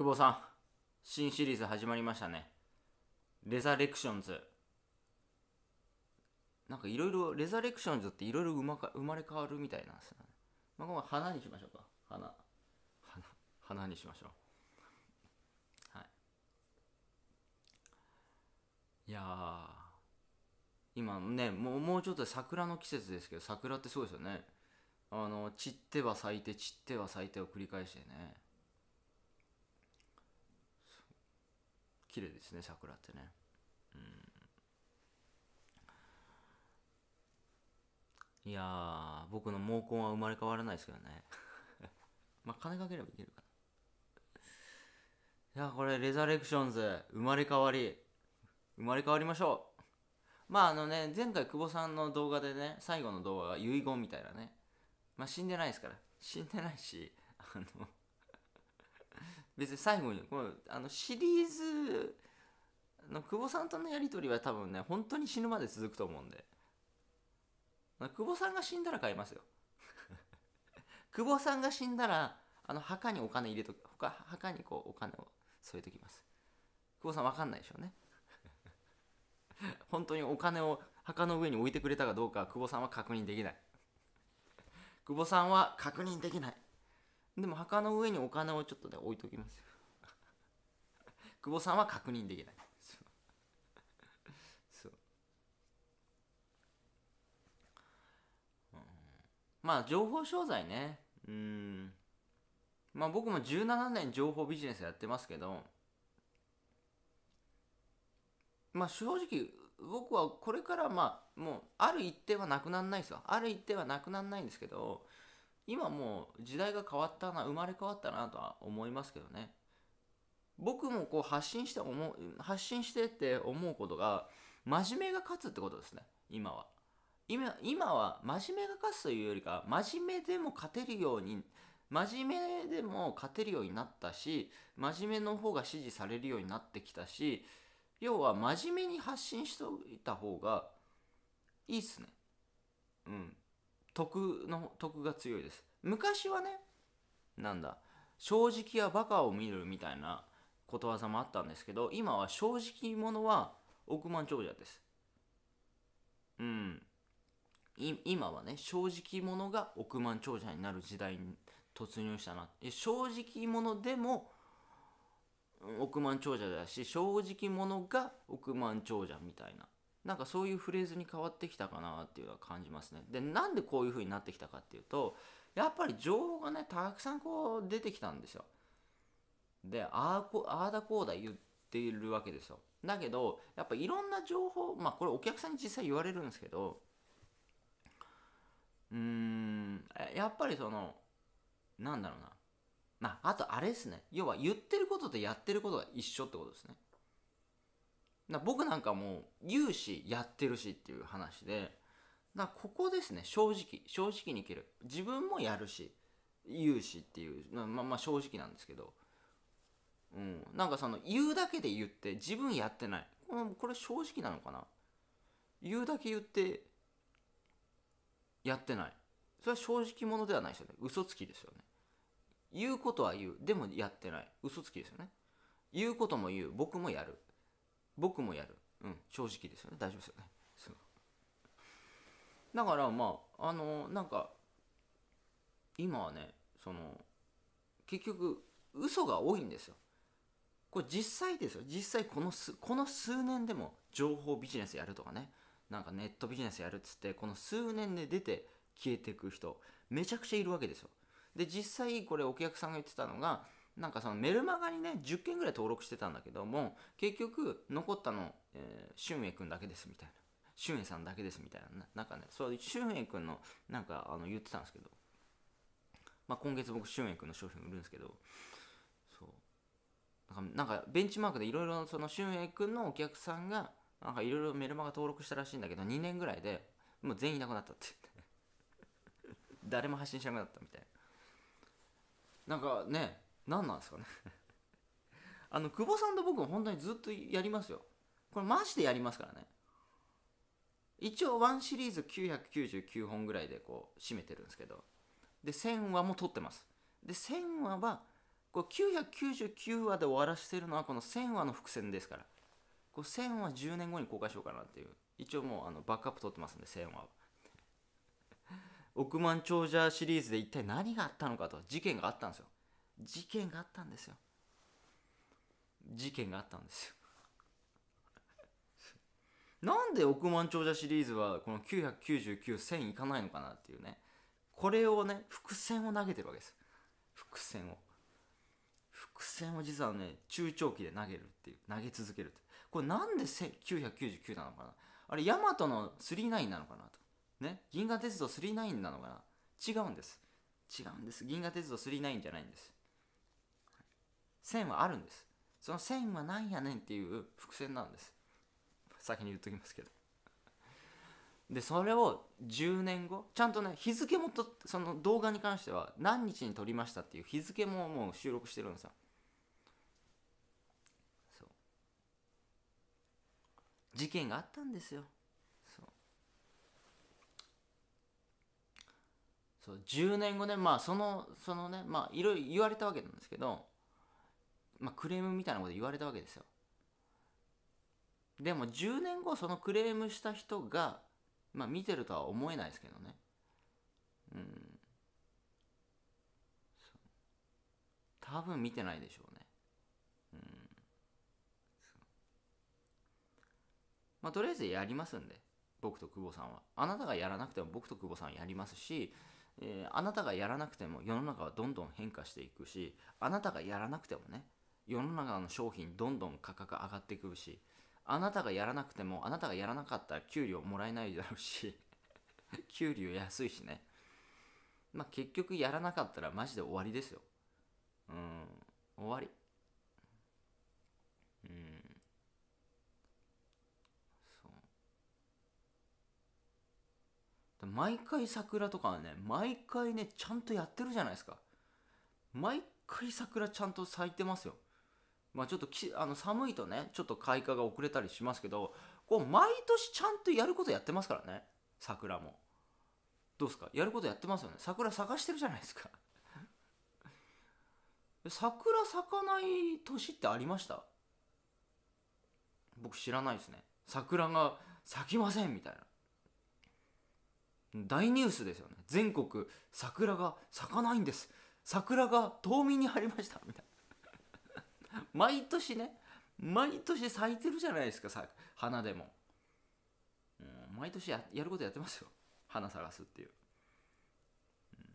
久保さん、新シリーズ始まりましたね。レザレクションズ。なんかいろいろ、レザレクションズっていろいろ生まれ変わるみたいなんですよね。まあ、花にしましょうか。花。花、花にしましょう。はい。いや今ね、もうもうちょっと桜の季節ですけど、桜ってそうですよね。あの、散っては咲いて、散っては咲いてを繰り返してね。綺麗ですね桜ってねうんいやー僕の毛根は生まれ変わらないですけどね まあ金かければいけるかないやこれレザレクションズ生まれ変わり生まれ変わりましょうまああのね前回久保さんの動画でね最後の動画が遺言みたいなねまあ死んでないですから死んでないしあの別に最後にこのあのシリーズの久保さんとのやり取りは多分ね本当に死ぬまで続くと思うんで久保さんが死んだら買いますよ 久保さんが死んだらあの墓にお金入れとく墓にこうお金を添えときます久保さん分かんないでしょうね 本当にお金を墓の上に置いてくれたかどうか久保さんは確認できない 久保さんは確認できないでも墓の上にお金をちょっとね置いときます 久保さんは確認できない まあ情報商材ね。うん。まあ僕も17年情報ビジネスやってますけど、まあ正直僕はこれからまあもうある一定はなくならないですよ。ある一定はなくならないんですけど、今もう時代が変わったな生まれ変わったなとは思いますけどね僕もこう発信して思う発信してって思うことが真面目が勝つってことですね今は今今は真面目が勝つというよりか真面目でも勝てるように真面目でも勝てるようになったし真面目の方が支持されるようになってきたし要は真面目に発信しといた方がいいっすねうん徳の徳が強いです昔はねなんだ正直はバカを見るみたいなことわざもあったんですけど今は正直者は億万長者ですうん今はね正直者が億万長者になる時代に突入したな正直者でも億万長者だし正直者が億万長者みたいななんかそういうフレーズに変わってきたかなっていうのは感じますね。で、なんでこういう風になってきたかっていうと、やっぱり情報がね、たくさんこう出てきたんですよ。で、ああだこうだ言っているわけですよ。だけど、やっぱいろんな情報、まあこれお客さんに実際言われるんですけど、うーん、やっぱりその、なんだろうな。まあ、あとあれですね。要は言ってることとやってることが一緒ってことですね。な僕なんかも言うしやってるしっていう話でだここですね正直正直にいける自分もやるし言うしっていうまあまあ正直なんですけど、うん、なんかその言うだけで言って自分やってないこれ正直なのかな言うだけ言ってやってないそれは正直者ではないですよね嘘つきですよね言うことは言うでもやってない嘘つきですよね言うことも言う僕もやる僕もやる、うん、正直ですよね大丈夫ですよねだからまああのなんか今はねその結局嘘が多いんですよこれ実際ですよ実際この数この数年でも情報ビジネスやるとかねなんかネットビジネスやるっつってこの数年で出て消えていく人めちゃくちゃいるわけですよで実際これお客さんが言ってたのがなんかそのメルマガにね10件ぐらい登録してたんだけども結局残ったの、えー、俊英くんだけですみたいな俊英さんだけですみたいななんかねそう俊英くんのなんかあの言ってたんですけど、まあ、今月僕俊英くんの商品売るんですけどそうなんかベンチマークでいろいろその俊英くんのお客さんがなんかいろいろメルマガ登録したらしいんだけど2年ぐらいでもう全員いなくなったって 誰も発信しなくなったみたいななんかね何なんですかね あの久保さんと僕も本当にずっとやりますよこれマジでやりますからね一応1シリーズ999本ぐらいでこう締めてるんですけどで1000話も撮ってますで1000話はこう999話で終わらせてるのはこの1000話の伏線ですからこう1000話10年後に公開しようかなっていう一応もうあのバックアップ取ってますんで1000話は億万長者シリーズで一体何があったのかと事件があったんですよ事件があったんですよ事件があったんですよなんで億万長者シリーズはこの999000いかないのかなっていうねこれをね伏線を投げてるわけです伏線を伏線を実はね中長期で投げるっていう投げ続けるこれなんで999なのかなあれヤマトの39なのかなとね銀河鉄道39なのかな違うんです違うんです銀河鉄道39じゃないんです線はあるんですその線はなんやねんっていう伏線なんです先に言っときますけどでそれを10年後ちゃんとね日付もとその動画に関しては何日に撮りましたっていう日付ももう収録してるんですよそう事件があったんですよそうそう10年後ねまあそのそのねまあいろいろ言われたわけなんですけどまあ、クレームみたいなこと言われたわけですよでも10年後そのクレームした人が、まあ、見てるとは思えないですけどねうん多分見てないでしょうねうんまあとりあえずやりますんで僕と久保さんはあなたがやらなくても僕と久保さんやりますしえー、あなたがやらなくても世の中はどんどん変化していくしあなたがやらなくてもね世の中の商品どんどん価格上がってくるしあなたがやらなくてもあなたがやらなかったら給料もらえないだろうし 給料安いしねまあ結局やらなかったらマジで終わりですようん終わりうんそう毎回桜とかはね毎回ねちゃんとやってるじゃないですか毎回桜ちゃんと咲いてますよまあ、ちょっときあの寒いとねちょっと開花が遅れたりしますけどこう毎年ちゃんとやることやってますからね桜もどうですかやることやってますよね桜探してるじゃないですか 桜咲かない年ってありました僕知らないですね桜が咲きませんみたいな大ニュースですよね全国桜が咲かないんです桜が冬眠に入りましたみたいな 毎年ね毎年咲いてるじゃないですかさ花でも、うん、毎年ややることやってますよ花探すっていう、うん、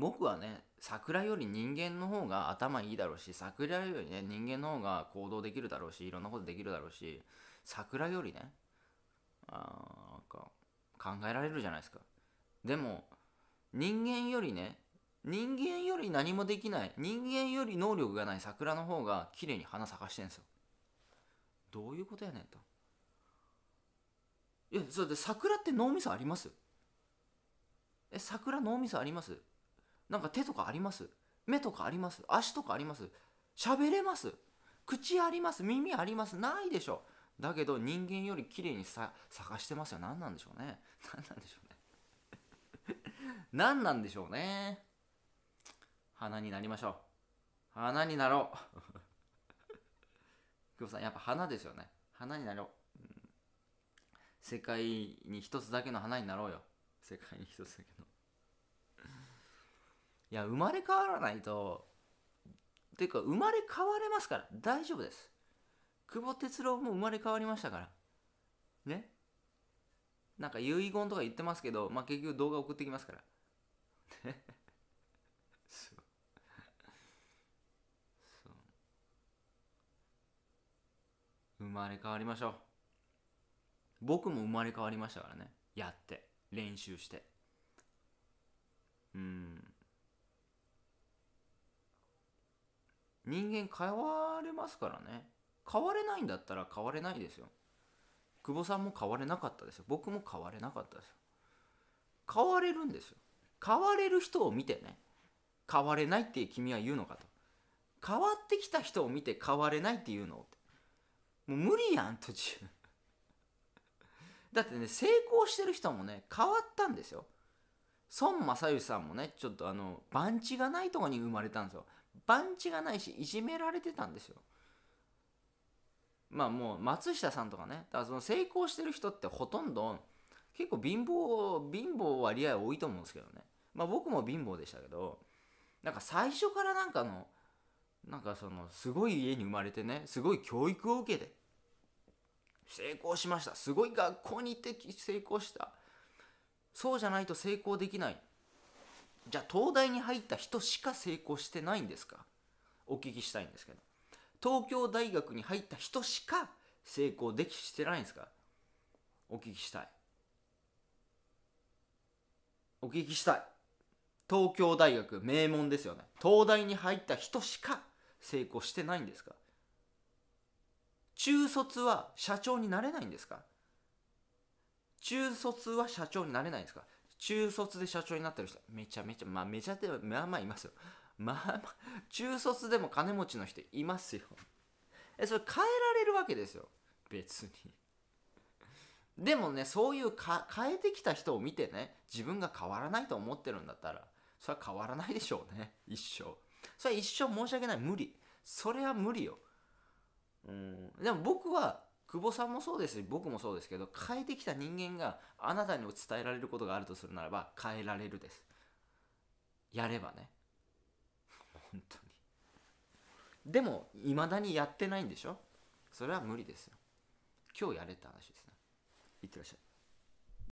僕はね桜より人間の方が頭いいだろうし桜よりね人間の方が行動できるだろうしいろんなことできるだろうし桜よりねあなんか考えられるじゃないですかでも人間よりね人間より何もできない人間より能力がない桜の方が綺麗に花咲かしてんですよどういうことやねんといやそれで桜って脳みそありますえ桜脳みそありますなんか手とかあります目とかあります足とかあります喋れます口あります耳ありますないでしょだけど人間より綺麗にさ探してますよ何なんでしょうね何なんでしょうね何なんでしょうね花になりましょう。花になろう。久保さん、やっぱ花ですよね。花になろう。うん、世界に一つだけの花になろうよ。世界に一つだけの。いや、生まれ変わらないと、ていうか、生まれ変われますから、大丈夫です。久保哲郎も生まれ変わりましたから。ねなんか遺言とか言ってますけど、まあ、結局動画送ってきますから。生まれ変わりましょう僕も生まれ変わりましたからねやって練習してうん人間変われますからね変われないんだったら変われないですよ久保さんも変われなかったですよ僕も変われなかったですよ変われるんですよ変われる人を見てね変われないって君は言うのかと変わってきた人を見て変われないっていうのもう無理やん途中だってね成功してる人もね変わったんですよ孫正義さんもねちょっとあの番地がないとこに生まれたんですよ番地がないしいじめられてたんですよまあもう松下さんとかねだからその成功してる人ってほとんど結構貧乏貧乏割合多いと思うんですけどねまあ僕も貧乏でしたけどなんか最初からなんかのなんかそのすごい家に生まれてねすごい教育を受けて成功しましたすごい学校に行って成功したそうじゃないと成功できないじゃあ東大に入った人しか成功してないんですかお聞きしたいんですけど東京大学に入った人しか成功できしてないんですかお聞きしたいお聞きしたい東京大学名門ですよね東大に入った人しか成功してないんですか中卒は社長になれないんですか中卒は社長になれないんですか中卒で社長になってる人めちゃめちゃまあめちゃってまあまあいますよまあまあ中卒でも金持ちの人いますよえそれ変えられるわけですよ別にでもねそういうか変えてきた人を見てね自分が変わらないと思ってるんだったらそれは変わらないでしょうね一生それは一生申し訳ない無理それは無理ようんでも僕は久保さんもそうですし僕もそうですけど変えてきた人間があなたに伝えられることがあるとするならば変えられるですやればね本当にでもいまだにやってないんでしょそれは無理ですよ今日やれって話ですねいってらっしゃい